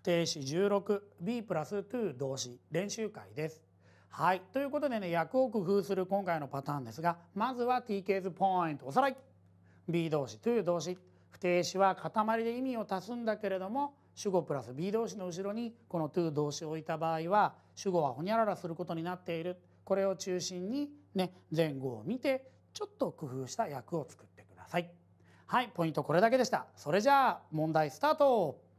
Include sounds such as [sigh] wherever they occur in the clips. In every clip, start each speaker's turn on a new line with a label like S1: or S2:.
S1: 不定詞 16B プラス2動詞練習会です。はい。ということでね、訳を工夫する今回のパターンですが、まずは TK's ポイント、おさらい。B 動詞 to 動詞。不定詞は塊で意味を足すんだけれども、主語プラス B 動詞の後ろにこの to 動詞を置いた場合は、主語はほにゃららすることになっている。これを中心にね、前後を見て、ちょっと工夫した訳を作ってください。はい、ポイントこれだけでした。それじゃあ問題スタート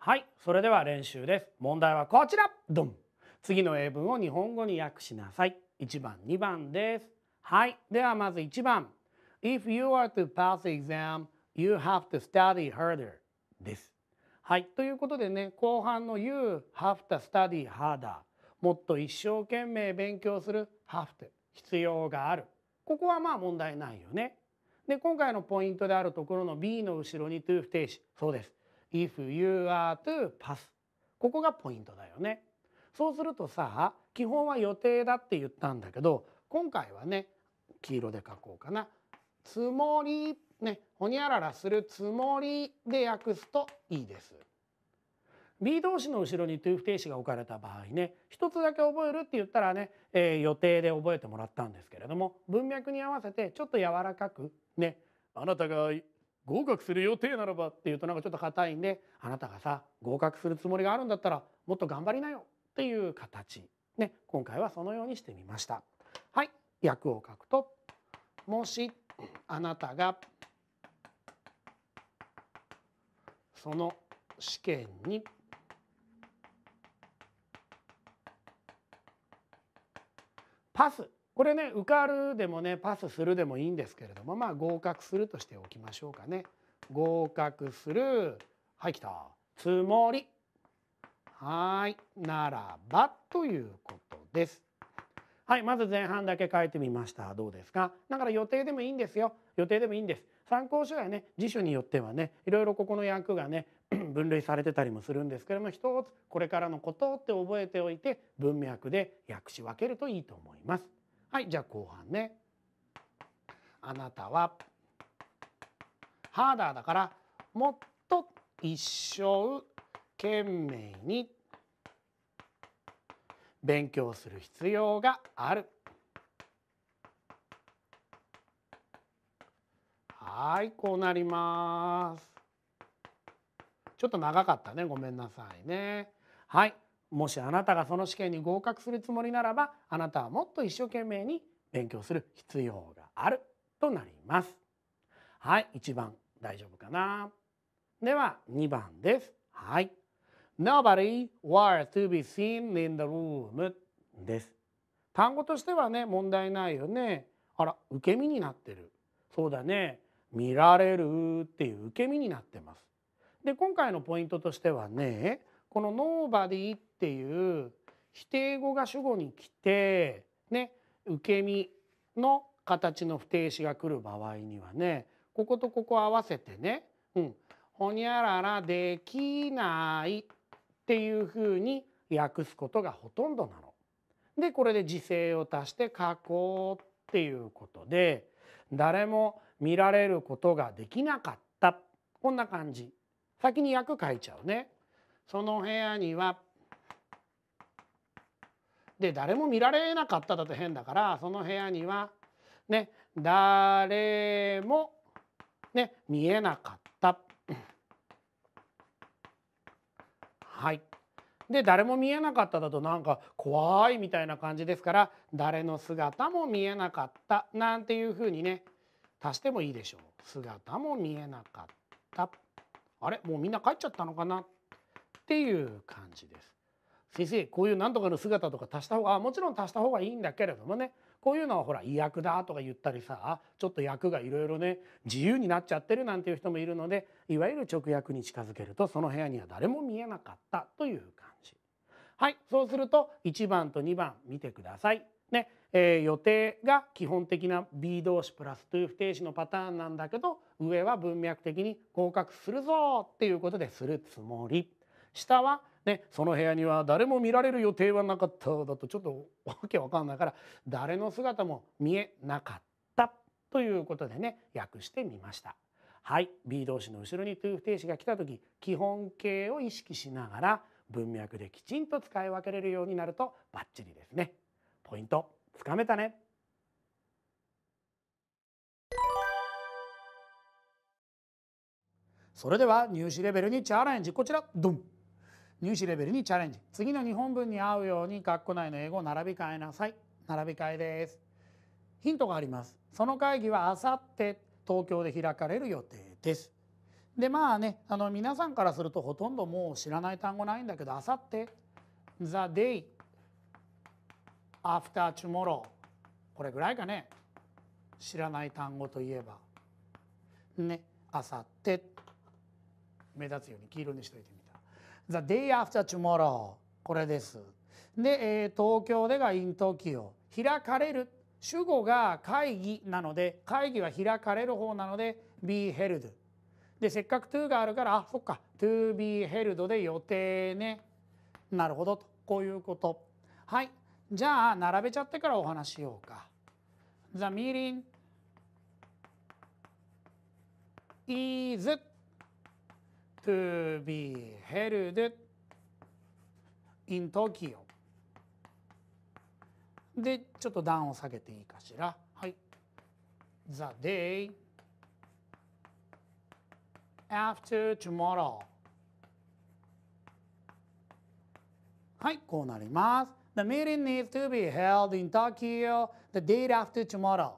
S1: はいそれでは練習です問題はこちらドン次の英文を日本語に訳しなさい1番2番ですはいではまず1番 If you are to pass the exam you have to study harder ですはいということでね後半の You have to study harder もっと一生懸命勉強する have to 必要があるここはまあ問題ないよねで今回のポイントであるところの B の後ろに to 不定詞そうです if you are to pass ここがポイントだよねそうするとさ基本は予定だって言ったんだけど今回はね黄色で書こうかなつもりねほにゃららするつもりで訳すといいです B 動詞の後ろに to 不定詞が置かれた場合ね一つだけ覚えるって言ったらね、えー、予定で覚えてもらったんですけれども文脈に合わせてちょっと柔らかくねあなたが合格する予定ならばっていうとなんかちょっと硬いんであなたがさ合格するつもりがあるんだったらもっと頑張りなよっていう形ね今回はそのようにしてみましたはい訳を書くともしあなたがその試験にパスこれね受かるでもねパスするでもいいんですけれどもまあ合格するとしておきましょうかね。合格するはい来たつもりはいならばということです。はいまず前半だけ書いてみましたどうですかだから予定でもいいんですよ予定でもいいんです参考書やね辞書によってはねいろいろここの役がね [clears throat] 分類されてたりもするんですけれども一つこれからのことって覚えておいて文脈で訳し分けるといいと思います。はいじゃあ後半ねあなたはハーダーだからもっと一生懸命に勉強する必要がある。はいこうなります。ちょっと長かったねごめんなさいね。はいもしあなたがその試験に合格するつもりならばあなたはもっと一生懸命に勉強する必要があるとなりますはい1番大丈夫かなでは2番ですはい Nobody w e r to be seen in the room です単語としてはね問題ないよねあら受け身になってるそうだね見られるっていう受け身になってますで今回のポイントとしてはねこの「nobody」っていう否定語が主語に来て、ね、受け身の形の不定詞が来る場合にはねこことここ合わせてね「うん、ほにゃららできない」っていうふうに訳すことがほとんどなの。でこれで時制を足して過去っていうことで誰も見られることができなかったこんな感じ先に訳書いちゃうね。その部屋にはで誰も見られなかっただと変だからその部屋にはね誰もね見えなかった。はい、で誰も見えなかっただとなんか怖いみたいな感じですから誰の姿も見えなかったなんていうふうにね足してもいいでしょう姿も見えなかったあれもうみんな帰っちゃったのかなっていう感じです。先生こういう何とかの姿とか足した方がもちろん足した方がいいんだけれどもねこういうのはほら「医薬だ」とか言ったりさちょっと役がいろいろね自由になっちゃってるなんていう人もいるのでいわゆる直訳に近づけるとその部屋には誰も見えなかったという感じ。はいそうすると1番と2番見てください。ねえー、予定が基本的な B 動詞プラスという不定詞のパターンなんだけど上は文脈的に合格するぞっていうことでするつもり。下はね、その部屋には誰も見られる予定はなかっただとちょっとわけわかんないから誰の姿も見えなかったということでね訳してみました。はい B 動詞の後ろに to 不定詞が来た時基本形を意識しながら文脈できちんと使い分けれるようになるとバッチリですね。ポイントつかめたねそれでは入試レベルにチャレンジこちらドン入試レベルにチャレンジ次の日本文に合うように学校内の英語を並び替えなさい並び替えですヒントがありますその会議はあさって東京で開かれる予定ですでまあねあの皆さんからするとほとんどもう知らない単語ないんだけどあさって The day after tomorrow これぐらいかね知らない単語といえばねあさって目立つように黄色にしておいて The day after tomorrow これです。で、えー、東京でが in Tokyo 開かれる主語が会議なので会議は開かれる方なので be held でせっかく to があるからあそっか to be held で予定ねなるほどとこういうことはいじゃあ並べちゃってからお話しようか The meeting is to be held in Tokyo でちょっと段を下げていいかしらはい The day after tomorrow はいこうなります The meeting needs to be held in Tokyo the day after tomorrow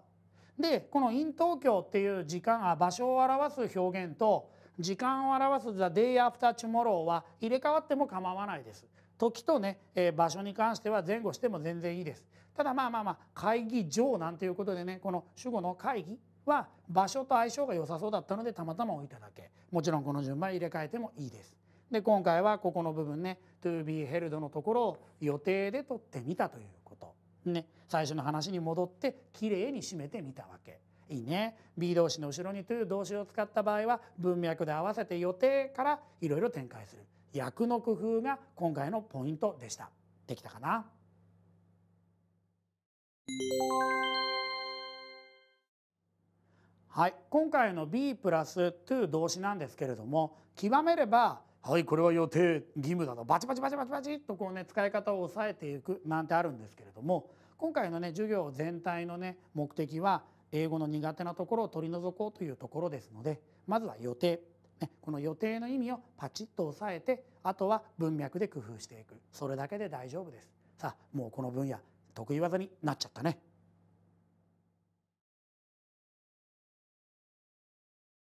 S1: でこの in Tokyo っていう時間あ場所を表す表現と時間を表す「The Day After Tomorrow」は入れ替わっても構わないです。時とね、え場所に関しては前後しても全然いいです。ただまあまあまあ会議場なんていうことでねこの主語の会議は場所と相性が良さそうだったのでたまたま置いただけもちろんこの順番入れ替えてもいいです。で今回はここの部分ね「to be held」のところを予定で取ってみたということ。ね、最初の話に戻って綺麗に締めてみたわけ。いいね B 動詞の後ろに to 動詞を使った場合は文脈で合わせて予定からいろいろ展開する役の工夫が今回のポイントでした。できたかなはい今回の B プラス to 動詞なんですけれども極めればはいこれは予定義務だとバチバチバチバチバチとこうね使い方を抑えていくなんてあるんですけれども今回のね授業全体のね目的は英語の苦手なところを取り除こうというところですのでまずは予定この予定の意味をパチッと押さえてあとは文脈で工夫していくそれだけで大丈夫ですさあもうこの分野得意技になっちゃったね